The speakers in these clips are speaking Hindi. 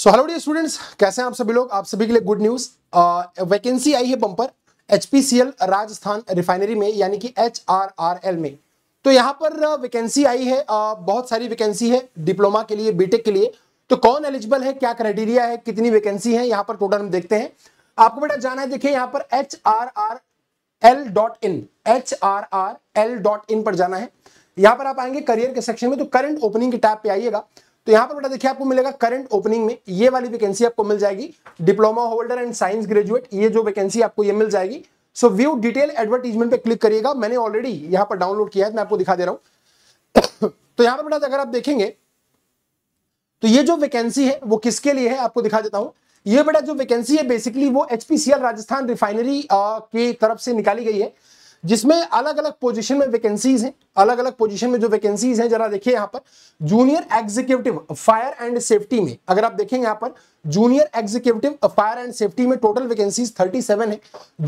सो हेलो डी स्टूडेंट्स कैसे हैं आप सभी लोग आप सभी के लिए गुड न्यूज वैकेंसी आई है बम्पर एचपीसीएल राजस्थान रिफाइनरी में यानी कि एच में तो यहाँ पर वैकेंसी uh, आई है uh, बहुत सारी वैकेंसी है डिप्लोमा के लिए बीटेक के लिए तो कौन एलिजिबल है क्या क्राइटेरिया है कितनी वैकेंसी है यहाँ पर टोटल हम देखते हैं आपको बेटा जाना है देखिए यहाँ पर H R R L dot in H R R L dot in पर जाना है यहाँ पर आप आएंगे करियर के सेक्शन में तो करंट ओपनिंग के टैब पे आइएगा तो यहां पर बेटा देखिए आपको मिलेगा करंट ओपनिंग में ये वाली वैकेंसी आपको मिल जाएगी diploma holder and science graduate ये जो वैकेंसी आपको ये मिल जाएगी सो व्यू डिटेल एडवर्टीजमेंट पे क्लिक करिएगा मैंने ऑलरेडी यहां पर डाउनलोड किया है मैं आपको दिखा दे रहा हूं तो यहां पर बेटा अगर आप देखेंगे तो ये जो वैकेंसी है वो किसके लिए है आपको दिखा देता हूं ये बेटा जो वैकेंसी है बेसिकली वो एचपीसीएल राजस्थान रिफाइनरी की तरफ से निकाली गई है जिसमें अलग अलग पोजीशन में वैकेंसीज हैं अलग अलग पोजीशन में जो वैकेंसीज हैं जरा देखिए यहां पर junior executive fire and safety में अगर आप देखें यहाँ पर junior executive fire and safety में टोटल वैकेंसीज 37 है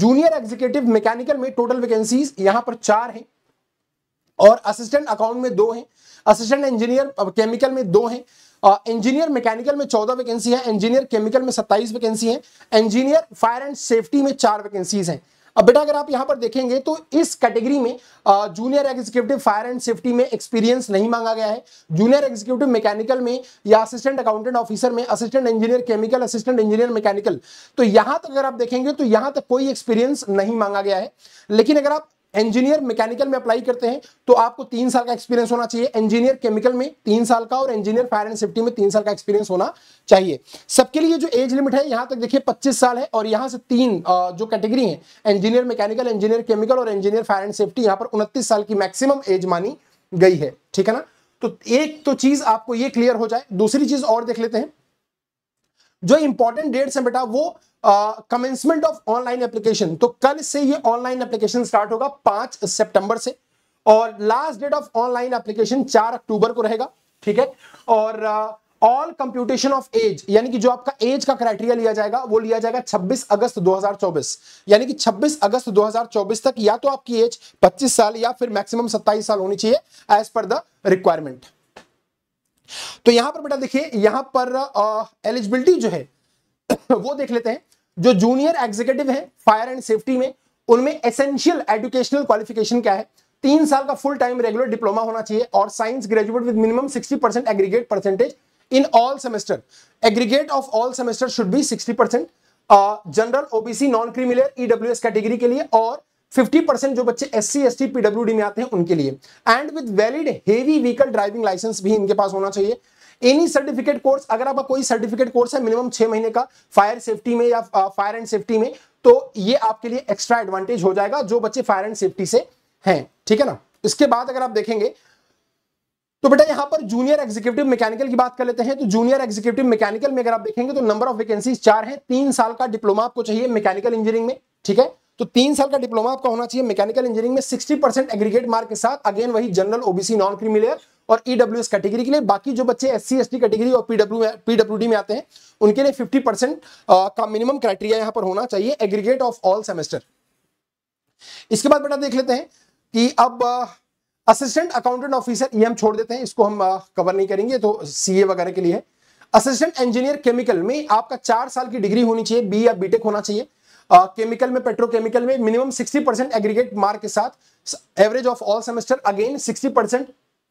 जूनियर एग्जीक्यूटिव मैकेनिकल में टोटल वैकेंसीज यहां पर चार है और असिस्टेंट अकाउंट में दो है असिस्टेंट इंजीनियर केमिकल में दो है इंजीनियर मैकेनिकल में चौदह वैकेंसी है इंजीनियर केमिकल में सत्ताईस वैकेंसी है इंजीनियर फायर एंड सेफ्टी में चार वैकेंसीज हैं अब बेटा अगर आप यहां पर देखेंगे तो इस कैटेगरी में junior executive fire and safety में एक्सपीरियंस नहीं मांगा गया है जूनियर एग्जीक्यूटिव मैकेनिकल में या असिस्टेंट अकाउंटेंट ऑफिसर में assistant engineer chemical assistant engineer mechanical तो यहां तक अगर आप देखेंगे तो यहां तक कोई एक्सपीरियंस नहीं मांगा गया है लेकिन अगर आप इंजीनियर मैकेनिकल में अप्लाई करते हैं तो आपको तीन साल का एक्सपीरियंस होना चाहिए इंजीनियर केमिकल में तीन साल का और इंजीनियर फायर एंड सेफ्टी में तीन साल का एक्सपीरियंस होना चाहिए सबके लिए जो एज लिमिट है यहां तक देखिए पच्चीस साल है और यहां से तीन जो कैटेगरी है इंजीनियर मैकेनिकल इंजीनियर केमिकल और इंजीनियर फायर एंड सेफ्टी यहां पर उनतीस साल की मैक्सिमम एज मानी गई है ठीक है ना तो एक तो चीज आपको ये क्लियर हो जाए दूसरी चीज और देख लेते हैं जो इंपॉर्टेंट डेट्स हैं बेटा वो कमेंसमेंट ऑफ ऑनलाइन एप्लीकेशन तो कल से ये ऑनलाइन एप्लीकेशन स्टार्ट होगा पांच सितंबर से और last date of online application चार अक्टूबर को रहेगा ठीक है और ऑल कंप्यूटेशन ऑफ एज यानी कि जो आपका एज का क्राइटेरिया लिया जाएगा वो लिया जाएगा 26 अगस्त 2024 यानी कि 26 अगस्त 2024 तक या तो आपकी एज 25 साल या फिर मैक्सिमम 27 साल होनी चाहिए एज पर द रिक्वायरमेंट तो यहां पर बेटा देखिए यहां पर एलिजिबिलिटी जो है वो देख लेते हैं जो जूनियर एग्जीक्यूटिव है फायर एंड सेफ्टी में उनमें एसेंशियल एजुकेशनल क्वालिफिकेशन क्या है तीन साल का फुल टाइम रेगुलर डिप्लोमा होना चाहिए और science graduate with minimum 60 percent aggregate percentage in all semester aggregate of all semester should be 60 percent general OBC non creamy layer EW category के लिए और 50 परसेंट जो बच्चे S C S T PW D में आते हैं उनके लिए and with valid heavy vehicle driving licence भी इनके पास होना चाहिए एनी सर्टिफिकेट कोर्स अगर आपका कोई सर्टिफिकेट कोर्स है मिनिमम छह महीने का फायर सेफ्टी में या फायर एंड सेफ्टी में तो ये आपके लिए एक्स्ट्रा एडवांटेज हो जाएगा जो बच्चे फायर एंड सेफ्टी से हैं ठीक है ना इसके बाद अगर आप देखेंगे तो बेटा यहां पर जूनियर एग्जीक्यूटिव मैकेनिकल की बात कर लेते हैं तो जूनियर एग्जीक्यूटिव मैकेनिकल में अगर आप देखेंगे तो नंबर ऑफ वैकेंसीज चार है तीन साल का डिप्लोमा आपको चाहिए मैकेनिकल इंजीनियरिंग में ठीक है तो तीन साल का डिप्लोमा आपका होना चाहिए मैकेनिकल इंजीनियरिंग में 60 परसेंट एग्रीगेट मार्क के साथ अगेन वही जनरल ओबीसी नॉन क्रीमिलियर और ईडब्ल्यूएस e कैटेगरी के लिए बाकी जो बच्चे एस सी कैटेगरी और पीडब्ल्यू पीडब्ल्यू में आते हैं उनके लिए 50 परसेंट का मिनिमम क्राइटेरिया यहां पर होना चाहिए एग्रीगेट ऑफ ऑल सेमेस्टर इसके बाद बेटा देख लेते हैं कि अब असिस्टेंट अकाउंटेंट ऑफिसर ये हम छोड़ देते हैं इसको हम कवर नहीं करेंगे तो सी वगैरह के लिए असिस्टेंट इंजीनियर केमिकल में आपका चार साल की डिग्री होनी चाहिए बी या बीटेक होना चाहिए केमिकल uh, में पेट्रोकेमिकल में मिनिमम 60 परसेंट एग्रीगेट मार्क के साथ average of all semester again 60 percent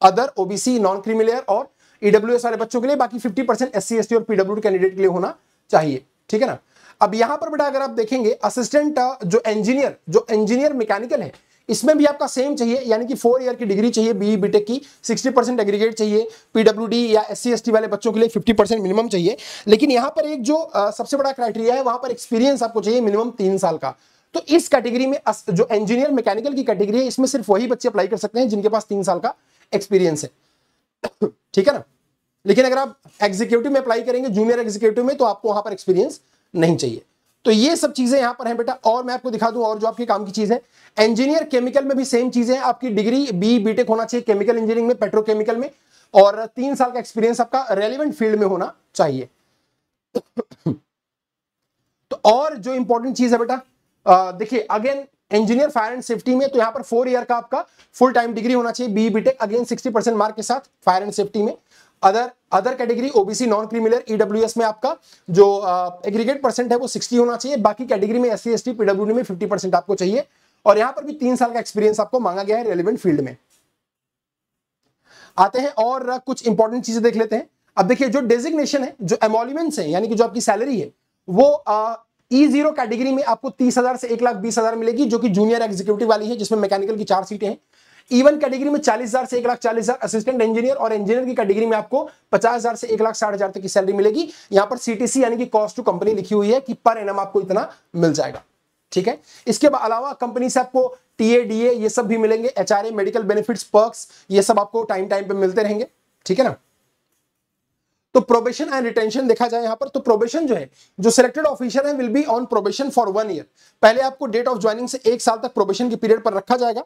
other OBC non creamy layer और ईडब्ल्यू e वाले बच्चों के लिए बाकी 50 परसेंट एस सी और पीडब्ल्यू कैंडिडेट के लिए होना चाहिए ठीक है ना अब यहां पर बेटा अगर आप देखेंगे असिस्टेंट uh, जो इंजीनियर जो इंजीनियर मैकेनिकल है इसमें भी आपका सेम चाहिए यानी कि फोर ईयर की डिग्री चाहिए बी बीटेक e, की 60 परसेंट एग्रीगेट चाहिए पीडब्ल्यू या एस सी वाले बच्चों के लिए 50 परसेंट मिनिमम चाहिए लेकिन यहाँ पर एक जो सबसे बड़ा क्राइटेरिया है वहां पर एक्सपीरियंस आपको चाहिए मिनिमम तीन साल का तो इस कैटेगरी में जो इंजीनियर मैकेनिकल की कैटेगरी है इसमें सिर्फ वही बच्चे अप्लाई कर सकते हैं जिनके पास तीन साल का एक्सपीरियंस है ठीक है ना लेकिन अगर आप एग्जीक्यूटिव में अप्लाई करेंगे जूनियर एग्जीक्यूटिव में तो आपको वहां पर एक्सपीरियंस नहीं चाहिए तो ये सब चीजें यहां पर हैं बेटा और मैं आपको दिखा दूं और जो आपके काम की चीज है इंजीनियर केमिकल में भी सेम चीजें हैं आपकी डिग्री बी बीटेक होना चाहिए केमिकल इंजीनियरिंग में पेट्रोकेमिकल में और तीन साल का एक्सपीरियंस आपका रेलिवेंट फील्ड में होना चाहिए तो और जो इंपॉर्टेंट चीज है बेटा देखिए again engineer fire and safety में तो यहां पर फोर ईयर का आपका फुल टाइम डिग्री होना चाहिए B BTech again sixty percent mark के साथ फायर एंड सेफ्टी में other other category OBC non creamy layer EWS में आपका जो एग्रीगेट परसेंट है वो 60 होना चाहिए बाकी कैटेगरी में S C S T PW में 50 परसेंट आपको चाहिए और यहां पर भी तीन साल का एक्सपीरियंस आपको मांगा गया है रेलिवेंट फील्ड में आते हैं और कुछ इंपॉर्टेंट चीजें देख लेते हैं अब देखिए जो डेजिग्नेशन है जो एमोलिमेंट्स है यानी कि जो आपकी सैलरी है वो ई जीरो कैटेगरी में आपको तीस हजार से एक लाख बीस हजार मिलेगी जो कि जूनियर एग्जीक्यूटिव वाली है जिसमें मैकेनिकल की चार सीटें हैं इवन कैटेगरी में चालीस हजार से एक लाख चालीस हजार असिस्टेंट इंजीनियर और इंजीनियर की कैटेगरी में आपको पचास हजार से एक लाख साठ हजार तक की सैलरी मिलेगी यहां पर सीटीसी यानी कि कॉस्ट टू कंपनी लिखी हुई है कि पर एनम आपको इतना मिल जाएगा ठीक है इसके अलावा कंपनी से आपको टीए डीए ये सब भी मिलेंगे एचआरए मेडिकल बेनिफिट पर्क ये सब आपको टाइम टाइम पे मिलते रहेंगे ठीक है ना तो प्रोबेशन एंड रिटेंशन देखा जाए यहां पर तो प्रोबेशन जो है जो सिलेक्टेड ऑफिसर है will be on probation for one year पहले आपको डेट ऑफ ज्वाइनिंग से एक साल तक प्रोबेशन के पीरियड पर रखा जाएगा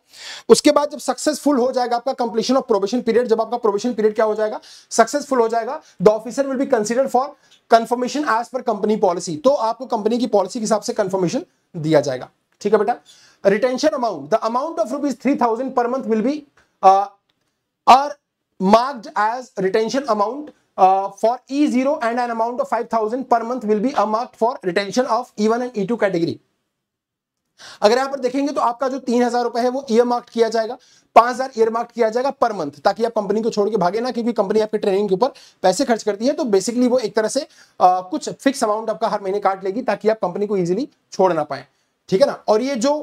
उसके बाद जब सक्सेसफुल हो जाएगा आपका कंप्लीशन ऑफ प्रोबेशन पीरियड जब आपका प्रोबेशन पीरियड क्या हो जाएगा सक्सेसफुल हो जाएगा the officer will be consider for confirmation as per company policy तो आपको कंपनी की पॉलिसी के हिसाब से कंफर्मेशन दिया जाएगा ठीक है बेटा retention amount the amount of rupees three thousand per month will be earmarked as retention amount uh, for E0 and an amount of 5000 per month will be earmarked for retention of E1 and E2 category. अगर यहां पर देखेंगे तो आपका जो तीन हजार रुपए है वो ईयर मार्क्ट किया जाएगा पांच हजार ईयर मार्क्ट किया जाएगा पर मंथ ताकि आप कंपनी को छोड़ के भागे ना क्योंकि कंपनी आपके ट्रेनिंग के ऊपर पैसे खर्च करती है तो बेसिकली वो एक तरह से आ, uh, कुछ फिक्स अमाउंट आपका हर महीने काट लेगी ताकि आप कंपनी को इजिली छोड़ ना पाए ठीक है ना और ये जो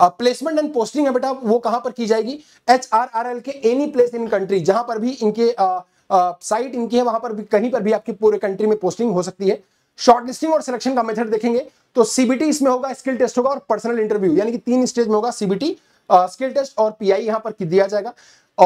प्लेसमेंट एंड पोस्टिंग है बेटा वो कहां पर की जाएगी एच आर आर एल के एनी प्लेस इन कंट्री जहां पर भी इनके आ, uh, साइट इनकी है वहां पर भी कहीं पर भी आपकी पूरे कंट्री में पोस्टिंग हो सकती है शॉर्टलिस्टिंग और सिलेक्शन का मेथड देखेंगे तो सीबीटी इसमें होगा स्किल टेस्ट होगा और पर्सनल इंटरव्यू यानी कि तीन स्टेज में होगा सीबीटी स्किल टेस्ट और पीआई यहां पर दिया जाएगा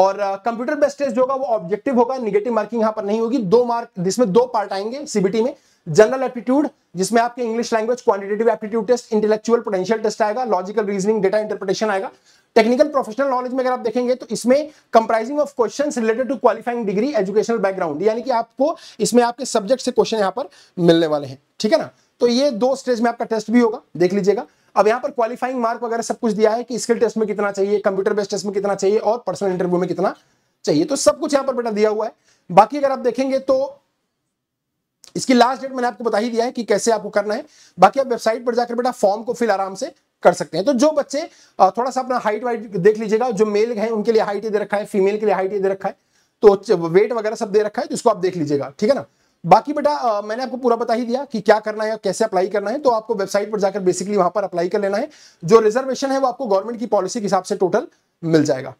और कंप्यूटर बेस्ड टेस्ट होगा वो ऑब्जेक्टिव होगा निगेटिव मार्किंग यहां पर नहीं होगी दो मार्क जिसमें दो पार्ट आएंगे सीबीटी में जनरल एप्टीट्यूड जिसमें आपके English language quantitative aptitude test intellectual potential test आएगा लॉजिकल रीजनिंग डेटा इंटरप्रिटेशन आएगा टेक्निकल प्रोफेशनल नॉलेज में अगर आप देखेंगे तो इसमें comprising of question related to qualifying degree educational background यानी कि आपको इसमें आपके सब्जेक्ट से क्वेश्चन यहाँ पर मिलने वाले हैं ठीक है ना तो ये दो स्टेज में आपका टेस्ट भी होगा देख लीजिएगा अब यहाँ पर क्वालिफाइंग मार्क वगैरह सब कुछ दिया है कि स्किल टेस्ट में कितना चाहिए कंप्यूटर बेस्ड टेस्ट में कितना चाहिए और पर्सनल इंटरव्यू में कितना चाहिए तो सब कुछ यहाँ पर बेटा दिया हुआ है बाकी अगर आप देखेंगे तो इसकी लास्ट डेट मैंने आपको बता ही दिया है कि कैसे आपको करना है बाकी आप वेबसाइट पर जाकर बेटा फॉर्म को फिल आराम से कर सकते हैं तो जो बच्चे थोड़ा सा अपना हाइट वाइट देख लीजिएगा जो मेल है उनके लिए हाइट दे रखा है फीमेल के लिए हाइट दे रखा है तो वेट वगैरह सब दे रखा है तो इसको आप देख लीजिएगा ठीक है ना बाकी बेटा मैंने आपको पूरा बता ही दिया कि क्या करना है कैसे अप्लाई करना है तो आपको वेबसाइट पर जाकर बेसिकली वहां पर अप्लाई कर लेना है जो रिजर्वेशन है वो आपको गवर्नमेंट की पॉलिसी के हिसाब से टोटल मिल जाएगा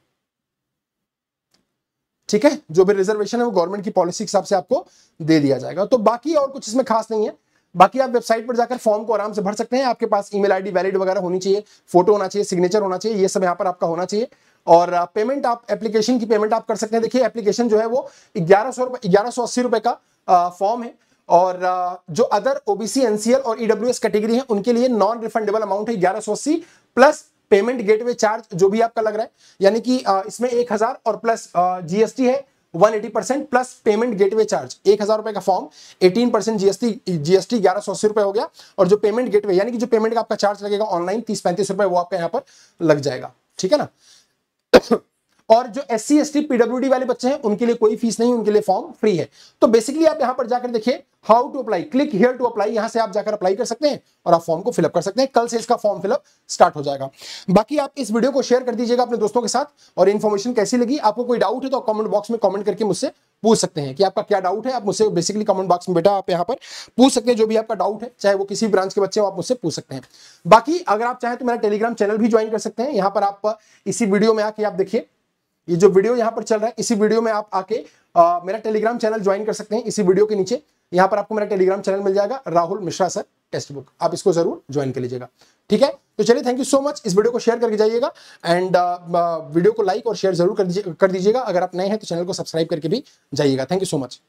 ठीक है जो भी रिजर्वेशन है वो गवर्नमेंट की पॉलिसी के हिसाब से आपको दे दिया जाएगा तो बाकी और कुछ इसमें खास नहीं है बाकी आप वेबसाइट पर जाकर फॉर्म को आराम से भर सकते हैं आपके पास ईमेल आईडी वैलिड वगैरह होनी चाहिए फोटो होना चाहिए सिग्नेचर होना चाहिए ये सब यहाँ पर आपका होना चाहिए और पेमेंट आप एप्लीकेशन की पेमेंट आप कर सकते हैं देखिए एप्लीकेशन जो है वो ग्यारह सौ रुपए ग्यारह सौ अस्सी का फॉर्म है और जो अदर ओबीसी एनसीएल और ईडब्ल्यू कैटेगरी है उनके लिए नॉन रिफंडेबल अमाउंट है ग्यारह सौ अस्सी प्लस पेमेंट गेटवे चार्ज जो भी आपका लग रहा है यानी कि इसमें एक हजार और प्लस जीएसटी है 180 percent plus payment gateway charge एक हजार रुपए का फॉर्म 18 परसेंट जीएसटी जीएसटी ग्यारह सौ अस्सी रुपए हो गया और जो पेमेंट गेटवे यानी कि जो पेमेंट का आपका चार्ज लगेगा ऑनलाइन तीस पैंतीस रुपए वो आपका यहां पर लग जाएगा ठीक है ना और जो S C S T PW वाले बच्चे हैं उनके लिए कोई फीस नहीं उनके लिए फॉर्म फ्री है तो बेसिकली आप यहां पर जाकर देखिए how to apply click here to apply यहां से आप जाकर अप्लाई कर सकते हैं और आप फॉर्म को फिलअप कर सकते हैं कल से इसका फॉर्म फिलअप स्टार्ट हो जाएगा बाकी आप इस वीडियो को शेयर कर दीजिएगा अपने दोस्तों के साथ और इन्फॉर्मेशन कैसी लगी आपको कोई डाउट है तो कमेंट बॉक्स में कमेंट करके मुझसे पूछ सकते हैं कि आपका क्या डाउट है आप मुझसे बेसिकली कमेंट बॉक्स में बेटा आप यहाँ पर पूछ सकते हैं जो भी आपका डाउट है चाहे वो किसी ब्रांच के बच्चे हो आप मुझसे पूछ सकते हैं बाकी अगर आप चाहें तो मेरा टेलीग्राम चैनल भी ज्वाइन कर सकते हैं यहाँ पर आप इसी वीडियो में आके आप देखिए ये जो वीडियो यहाँ पर चल रहा है इसी वीडियो में आप आके आ, मेरा टेलीग्राम चैनल ज्वाइन कर सकते हैं इसी वीडियो के नीचे यहाँ पर आपको मेरा टेलीग्राम चैनल मिल जाएगा Rahul Mishra sir text book आप इसको जरूर ज्वाइन कर लीजिएगा ठीक है तो चलिए थैंक यू सो मच इस वीडियो को शेयर करके जाइएगा एंड वीडियो को लाइक और शेयर जरूर कर दीजिएगा अगर आप नए हैं तो चैनल को सब्सक्राइब करके भी जाइएगा थैंक यू सो मच